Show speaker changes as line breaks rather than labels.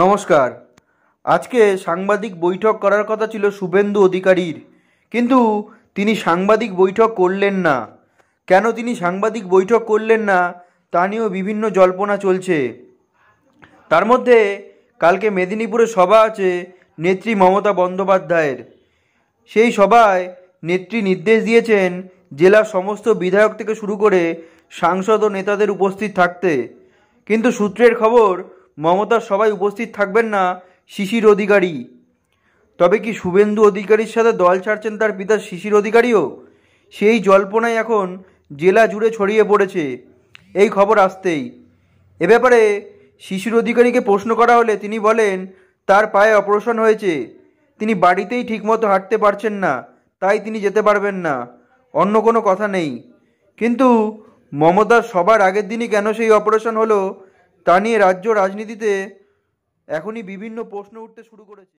নমস্কার আজকে সাংবাদিক বৈঠক করার কথা ছিল শুভেন্দু অধিকারীর কিন্তু তিনি সাংবাদিক বৈঠক করলেন না কেন তিনি সাংবাদিক বৈঠক করলেন না তা নিয়েও বিভিন্ন জল্পনা চলছে তার মধ্যে কালকে মেদিনীপুরে সভা আছে নেত্রী মমতা বন্দ্যোপাধ্যায়ের সেই সভায় নেত্রী নির্দেশ দিয়েছেন জেলার সমস্ত বিধায়ক থেকে শুরু করে সাংসদ ও নেতাদের উপস্থিত থাকতে কিন্তু সূত্রের খবর মমতার সবাই উপস্থিত থাকবেন না শিশির অধিকারী তবে কি শুভেন্দু অধিকারীর সাথে দল ছাড়ছেন তার পিতা শিশির অধিকারীও সেই জল্পনাই এখন জেলা জুড়ে ছড়িয়ে পড়েছে এই খবর আসতেই এ ব্যাপারে শিশির অধিকারীকে প্রশ্ন করা হলে তিনি বলেন তার পায়ে অপারেশন হয়েছে তিনি বাড়িতেই ঠিকমতো হাঁটতে পারছেন না তাই তিনি যেতে পারবেন না অন্য কোনো কথা নেই কিন্তু মমতার সবার আগের দিনই কেন সেই অপারেশন হলো তা নিয়ে রাজ্য রাজনীতিতে এখনই বিভিন্ন প্রশ্ন উঠতে শুরু করেছে